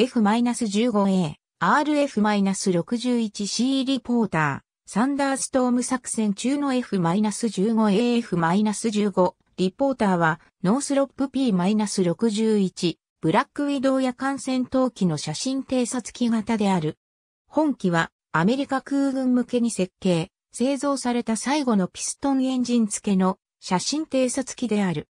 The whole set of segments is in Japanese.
F-15A、RF-61C リポーター、サンダーストーム作戦中の F-15A、F-15 リポーターは、ノースロップ P-61、ブラックウィドウや艦戦闘機の写真偵察機型である。本機は、アメリカ空軍向けに設計、製造された最後のピストンエンジン付けの写真偵察機である。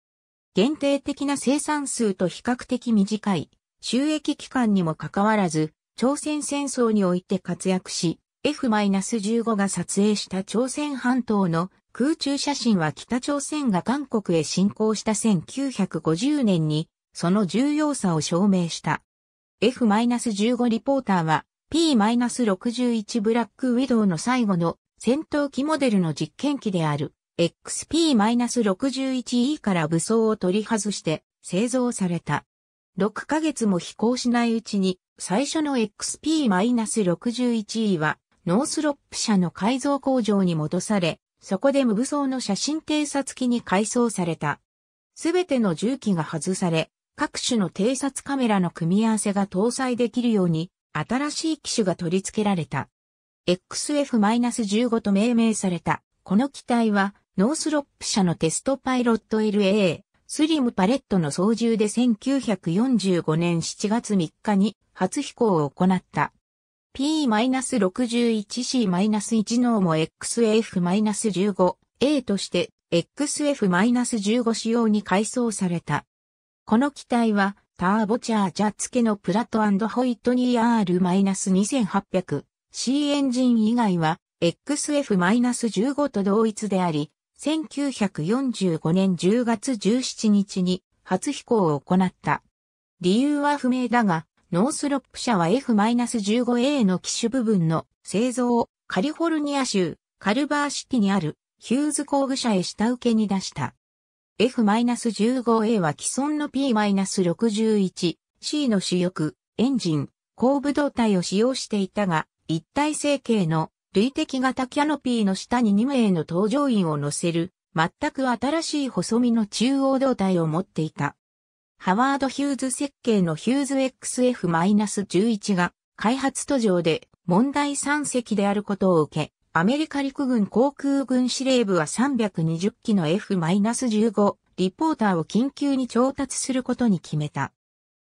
限定的な生産数と比較的短い収益期間にもかかわらず、朝鮮戦争において活躍し、F-15 が撮影した朝鮮半島の空中写真は北朝鮮が韓国へ侵攻した1950年に、その重要さを証明した。F-15 リポーターは P-61 ブラックウィドウの最後の戦闘機モデルの実験機である XP-61E から武装を取り外して製造された。6ヶ月も飛行しないうちに、最初の XP-61E は、ノースロップ社の改造工場に戻され、そこで無武装の写真偵察機に改装された。すべての重機が外され、各種の偵察カメラの組み合わせが搭載できるように、新しい機種が取り付けられた。XF-15 と命名された。この機体は、ノースロップ社のテストパイロット LA、スリムパレットの操縦で1945年7月3日に初飛行を行った。P-61C-1 のーも XF-15A として XF-15 仕様に改装された。この機体はターボチャージャ付けのプラットホイットニー R-2800C エンジン以外は XF-15 と同一であり、1945年10月17日に初飛行を行った。理由は不明だが、ノースロップ社は F-15A の機種部分の製造をカリフォルニア州カルバーシティにあるヒューズ工具社へ下請けに出した。F-15A は既存の P-61C の主翼、エンジン、後部胴体を使用していたが、一体成形の累的型キャノピーの下に2名の搭乗員を乗せる、全く新しい細身の中央胴体を持っていた。ハワード・ヒューズ設計のヒューズ XF-11 が開発途上で問題3隻であることを受け、アメリカ陸軍航空軍司令部は320機の F-15 リポーターを緊急に調達することに決めた。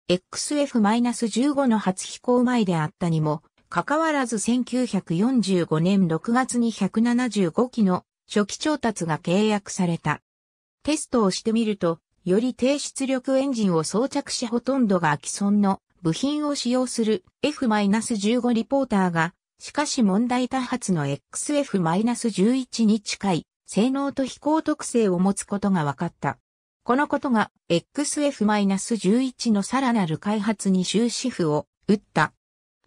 XF-15 の初飛行前であったにも、かかわらず1945年6月に175機の初期調達が契約された。テストをしてみると、より低出力エンジンを装着しほとんどが既存の部品を使用する F-15 リポーターが、しかし問題多発の XF-11 に近い性能と飛行特性を持つことが分かった。このことが XF-11 のさらなる開発に終止符を打った。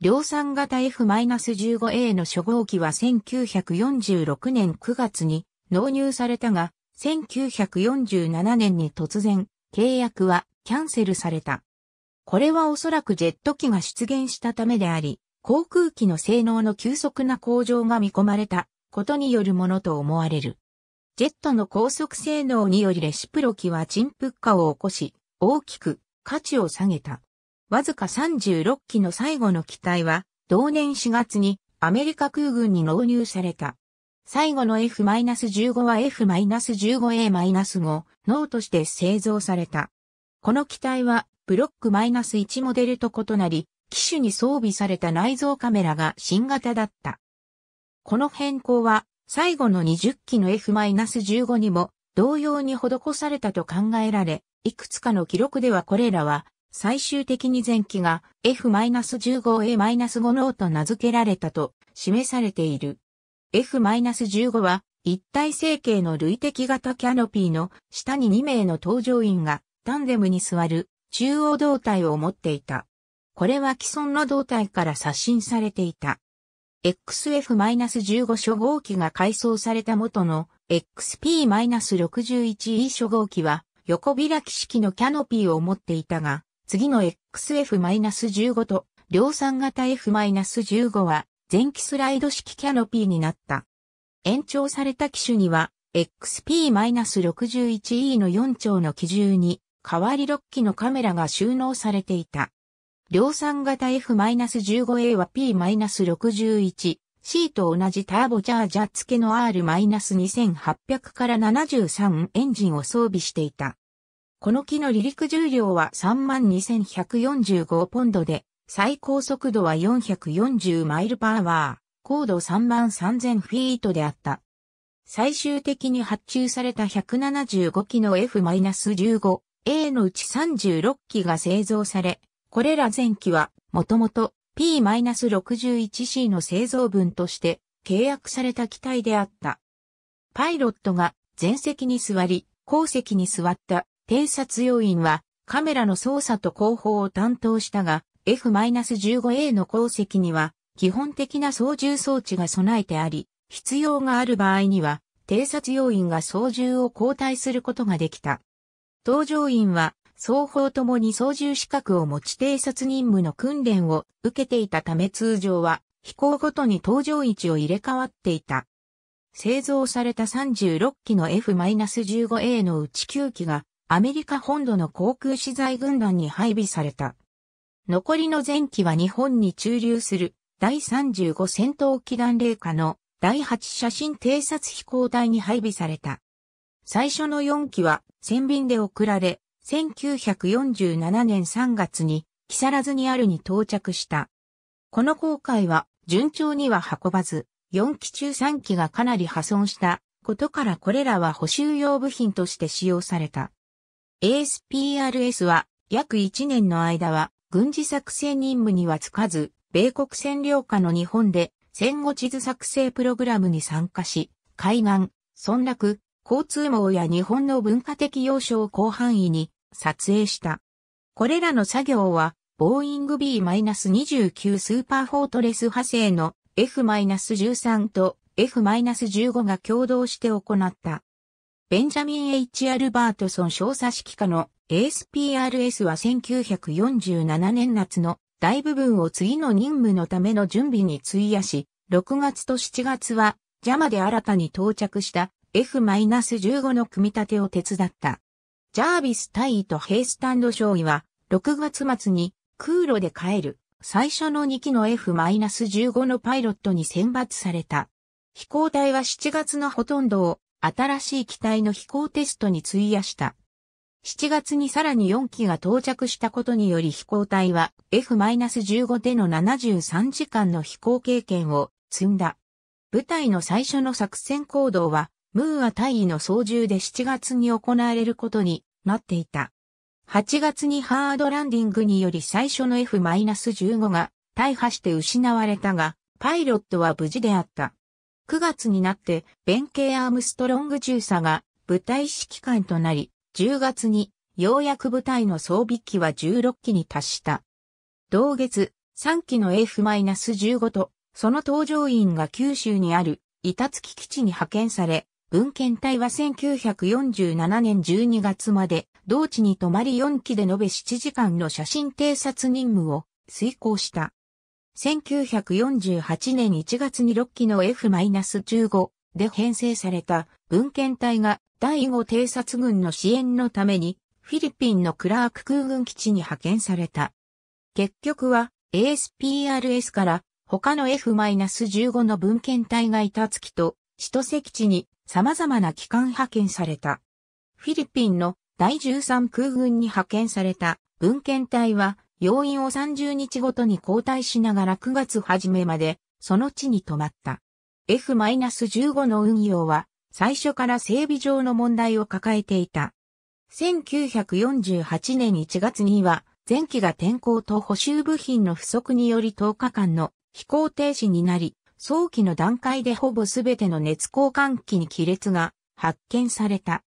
量産型 F-15A の初号機は1946年9月に納入されたが、1947年に突然、契約はキャンセルされた。これはおそらくジェット機が出現したためであり、航空機の性能の急速な向上が見込まれたことによるものと思われる。ジェットの高速性能によりレシプロ機は沈黙化を起こし、大きく価値を下げた。わずか36機の最後の機体は、同年4月にアメリカ空軍に納入された。最後の F-15 は F-15A-5 ノーとして製造された。この機体はブロック -1 モデルと異なり、機種に装備された内蔵カメラが新型だった。この変更は最後の20機の F-15 にも同様に施されたと考えられ、いくつかの記録ではこれらは最終的に前期が F-15A-5 ノと名付けられたと示されている。F-15 は一体成形の類的型キャノピーの下に2名の搭乗員がタンデムに座る中央胴体を持っていた。これは既存の胴体から刷新されていた。XF-15 初号機が改装された元の XP-61E 初号機は横開き式のキャノピーを持っていたが、次の XF-15 と量産型 F-15 は前期スライド式キャノピーになった。延長された機種には XP-61E の4丁の機銃に代わり6機のカメラが収納されていた。量産型 F-15A は P-61C と同じターボチャージャー付けの R-2800 から73エンジンを装備していた。この機の離陸重量は32,145ポンドで、最高速度は440マイルパーワー、高度33,000フィートであった。最終的に発注された175機の F-15A のうち36機が製造され、これら全機は、もともと P-61C の製造分として契約された機体であった。パイロットが前席に座り、後席に座った偵察要員はカメラの操作と後方を担当したが、F-15A の鉱石には基本的な操縦装置が備えてあり、必要がある場合には、偵察要員が操縦を交代することができた。搭乗員は双方ともに操縦資格を持ち偵察任務の訓練を受けていたため通常は飛行ごとに搭乗位置を入れ替わっていた。製造された36機の F-15A のうち9機がアメリカ本土の航空資材軍団に配備された。残りの前期は日本に駐留する第35戦闘機団霊下の第8写真偵察飛行隊に配備された。最初の4機は船便で送られ、1947年3月に木更津にあるに到着した。この航海は順調には運ばず、4機中3機がかなり破損したことからこれらは補修用部品として使用された。ASPRS は約1年の間は軍事作戦任務にはつかず、米国占領下の日本で戦後地図作成プログラムに参加し、海岸、村落、交通網や日本の文化的要所を広範囲に撮影した。これらの作業は、ボーイング B-29 スーパーフォートレス派生の F-13 と F-15 が共同して行った。ベンジャミン・ H・ アルバートソン少佐指揮下の ASPRS は1947年夏の大部分を次の任務のための準備に費やし、6月と7月は JAMA で新たに到着した F-15 の組み立てを手伝った。ジャービス大尉とヘイスタンド将尉は6月末に空路で帰る最初の2機の F-15 のパイロットに選抜された。飛行隊は7月のほとんどを新しい機体の飛行テストに費やした。7月にさらに4機が到着したことにより飛行隊は F-15 での73時間の飛行経験を積んだ。部隊の最初の作戦行動は、ムーア大尉の操縦で7月に行われることになっていた。8月にハードランディングにより最初の F-15 が大破して失われたが、パイロットは無事であった。9月になって、弁慶アームストロング中佐が部隊指揮官となり、10月にようやく部隊の装備機は16機に達した。同月、3機の F-15 と、その搭乗員が九州にある板付基地に派遣され、文献隊は1947年12月まで、同地に泊まり4機で延べ7時間の写真偵察任務を遂行した。1948年1月に6機の F-15 で編成された文献隊が第5偵察軍の支援のためにフィリピンのクラーク空軍基地に派遣された。結局は ASPRS から他の F-15 の文献隊がいた月と千歳基地に様々な機関派遣された。フィリピンの第13空軍に派遣された文献隊は要員を30日ごとに交代しながら9月初めまで、その地に止まった。F-15 の運用は、最初から整備上の問題を抱えていた。1948年1月には、前期が天候と補修部品の不足により10日間の飛行停止になり、早期の段階でほぼすべての熱交換器に亀裂が発見された。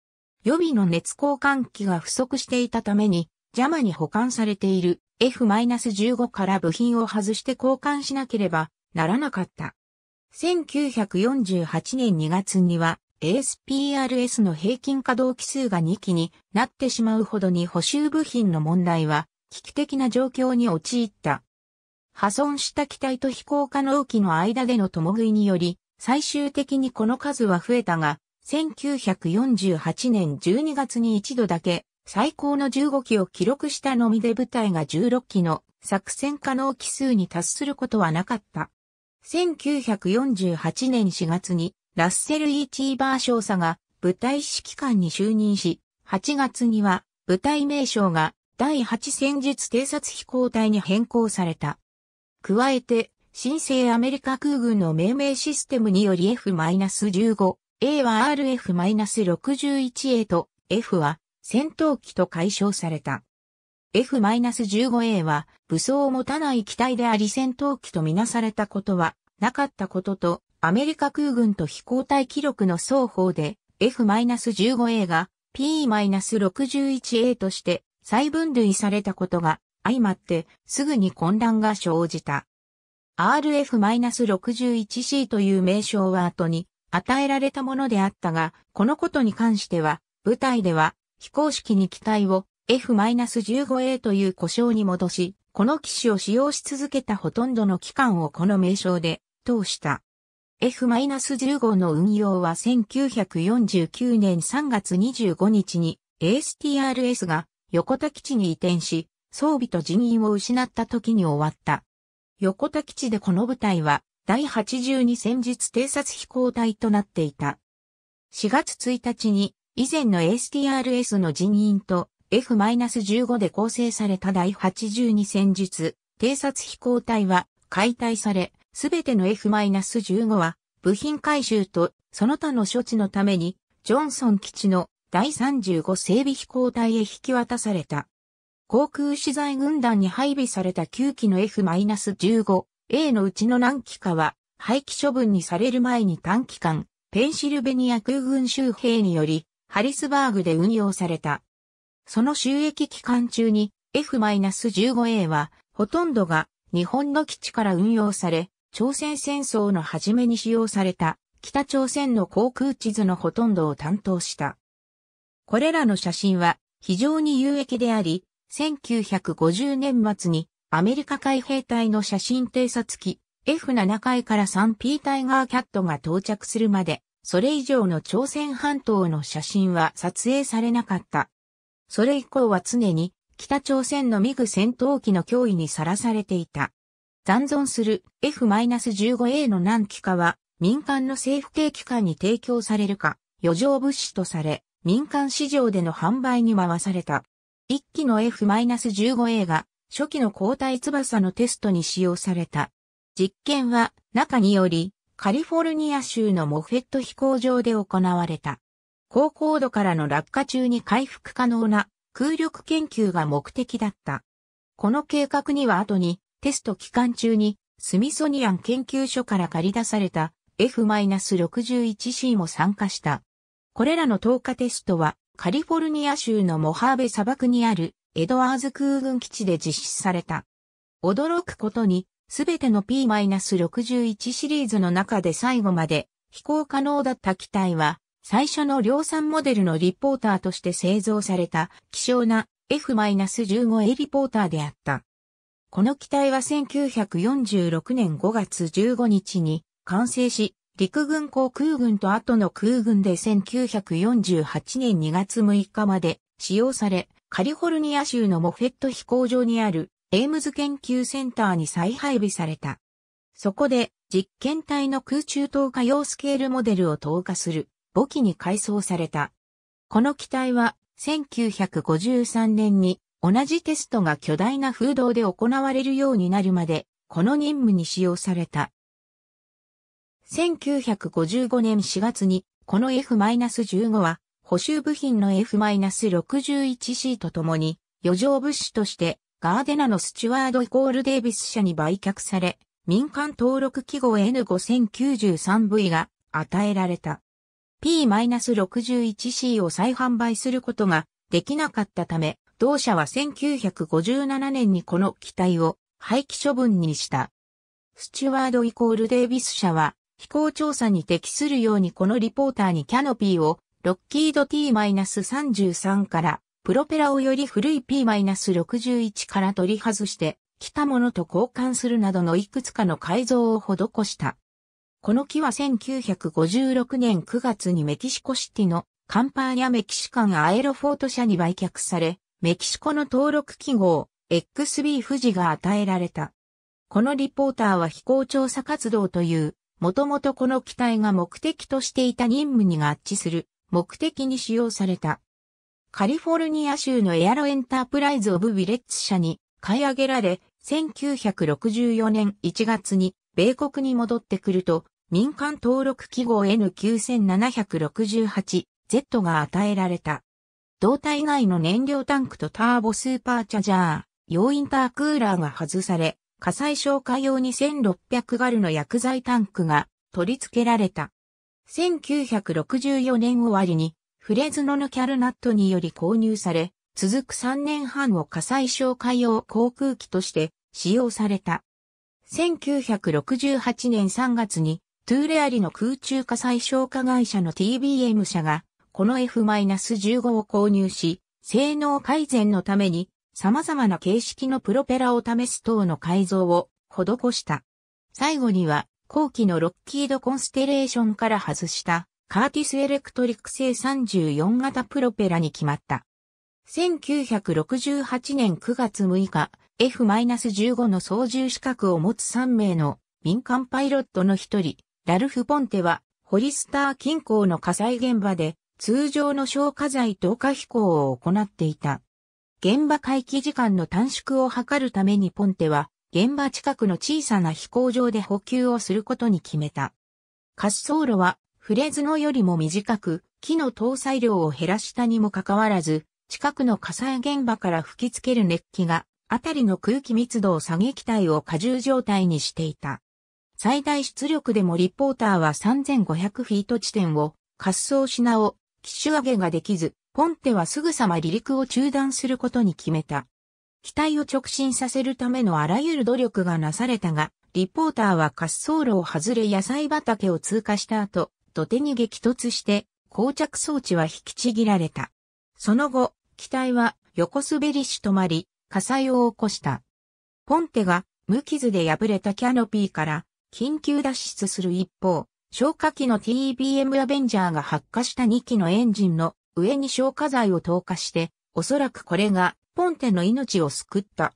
予備の熱交換器が不足していたために、邪魔に保管されている F-15 から部品を外して交換しなければならなかった。1948年2月には ASPRS の平均稼働機数が2機になってしまうほどに補修部品の問題は危機的な状況に陥った。破損した機体と飛行可能機の間での共食いにより、最終的にこの数は増えたが、1948年12月に一度だけ最高の15機を記録したのみで部隊が16機の作戦可能機数に達することはなかった。1948年4月にラッセル・イーチーバー少佐が部隊指揮官に就任し、8月には部隊名称が第8戦術偵察飛行隊に変更された。加えて、新生アメリカ空軍の命名システムにより F-15、A は RF-61A と F は戦闘機と解消された。F-15A は武装を持たない機体であり戦闘機とみなされたことはなかったこととアメリカ空軍と飛行隊記録の双方で F-15A が P-61A として再分類されたことが相まってすぐに混乱が生じた。RF-61C という名称は後に与えられたものであったが、このことに関しては、部隊では非公式に機体を F-15A という故障に戻し、この機種を使用し続けたほとんどの機関をこの名称で通した。F-15 の運用は1949年3月25日に ASTRS が横田基地に移転し、装備と人員を失った時に終わった。横田基地でこの部隊は第82戦術偵察飛行隊となっていた。4月1日に以前の STRS の人員と F-15 で構成された第82戦術偵察飛行隊は解体され、すべての F-15 は部品回収とその他の処置のためにジョンソン基地の第35整備飛行隊へ引き渡された。航空資材軍団に配備された9機の F-15A のうちの何機かは廃棄処分にされる前に短期間、ペンシルベニア空軍州兵によりハリスバーグで運用された。その収益期間中に F-15A はほとんどが日本の基地から運用され、朝鮮戦争の初めに使用された北朝鮮の航空地図のほとんどを担当した。これらの写真は非常に有益であり、1950年末にアメリカ海兵隊の写真偵察機 F7 回から 3P タイガーキャットが到着するまでそれ以上の朝鮮半島の写真は撮影されなかった。それ以降は常に北朝鮮のミグ戦闘機の脅威にさらされていた。残存する F-15A の何機かは民間の政府系機関に提供されるか余剰物資とされ民間市場での販売に回された。一機の F-15A が初期の交代翼のテストに使用された。実験は中によりカリフォルニア州のモフェット飛行場で行われた。高高度からの落下中に回復可能な空力研究が目的だった。この計画には後にテスト期間中にスミソニアン研究所から借り出された F-61C も参加した。これらの投下テストはカリフォルニア州のモハーベ砂漠にあるエドワーズ空軍基地で実施された。驚くことにすべての P-61 シリーズの中で最後まで飛行可能だった機体は、最初の量産モデルのリポーターとして製造された希少な F-15A リポーターであった。この機体は1946年5月15日に完成し、陸軍航空軍と後の空軍で1948年2月6日まで使用され、カリフォルニア州のモフェット飛行場にあるエイムズ研究センターに再配備された。そこで、実験体の空中投下用スケールモデルを投下する、母機に改装された。この機体は、1953年に、同じテストが巨大な風洞で行われるようになるまで、この任務に使用された。1955年4月に、この F-15 は、補修部品の F-61C とともに、余剰物資としてガーデナのスチュワードイコールデイビス社に売却され、民間登録記号 N5093V が与えられた。P-61C を再販売することができなかったため、同社は1957年にこの機体を廃棄処分にした。スチュワードイコールデイビス社は飛行調査に適するようにこのリポーターにキャノピーをロッキード T-33 からプロペラをより古い P-61 から取り外して、来たものと交換するなどのいくつかの改造を施した。この機は1956年9月にメキシコシティのカンパーニャメキシカンアエロフォート社に売却され、メキシコの登録記号 XB 富士が与えられた。このリポーターは飛行調査活動という、もともとこの機体が目的としていた任務に合致する目的に使用された。カリフォルニア州のエアロエンタープライズ・オブ・ビレッツ社に買い上げられ、1964年1月に米国に戻ってくると、民間登録記号 N9768Z が与えられた。胴体外の燃料タンクとターボスーパーチャジャー、用インタークーラーが外され、火災消火用に1600ガルの薬剤タンクが取り付けられた。1964年終わりにフレズノのキャルナットにより購入され、続く3年半を火災消火用航空機として使用された。1968年3月にトゥーレアリの空中火災消火会社の TBM 社がこの F-15 を購入し、性能改善のために様々な形式のプロペラを試す等の改造を施した。最後には後期のロッキードコンステレーションから外したカーティスエレクトリック製34型プロペラに決まった。1968年9月6日、F-15 の操縦資格を持つ3名の民間パイロットの一人、ラルフ・ポンテは、ホリスター近郊の火災現場で、通常の消火剤投下飛行を行っていた。現場回帰時間の短縮を図るためにポンテは、現場近くの小さな飛行場で補給をすることに決めた。滑走路はフレズノよりも短く、木の搭載量を減らしたにもかかわらず、近くの火災現場から吹きつける熱気が、あたりの空気密度を下げ機体を過重状態にしていた。最大出力でもリポーターは3500フィート地点を、滑走しなお、機種上げができず、ポンテはすぐさま離陸を中断することに決めた。機体を直進させるためのあらゆる努力がなされたが、リポーターは滑走路を外れ野菜畑を通過した後、と手に激突して、膠着装置は引きちぎられた。その後、機体は横滑りし止まり、火災を起こした。ポンテが無傷で破れたキャノピーから緊急脱出する一方、消火器の TBM アベンジャーが発火した2機のエンジンの上に消火剤を投下して、おそらくこれがポンテの命を救った。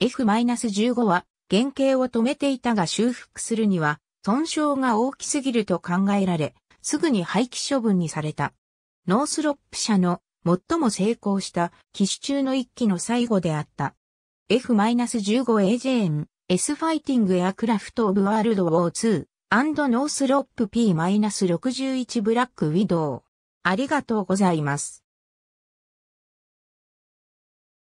F-15 は原型を止めていたが修復するには損傷が大きすぎると考えられ、すぐに廃棄処分にされた。ノースロップ社の最も成功した機種中の一機の最後であった。F-15AJN、S ファイティングエアクラフトオブワールドウォー2ノースロップ P-61 ブラックウィドウ。ありがとうございます。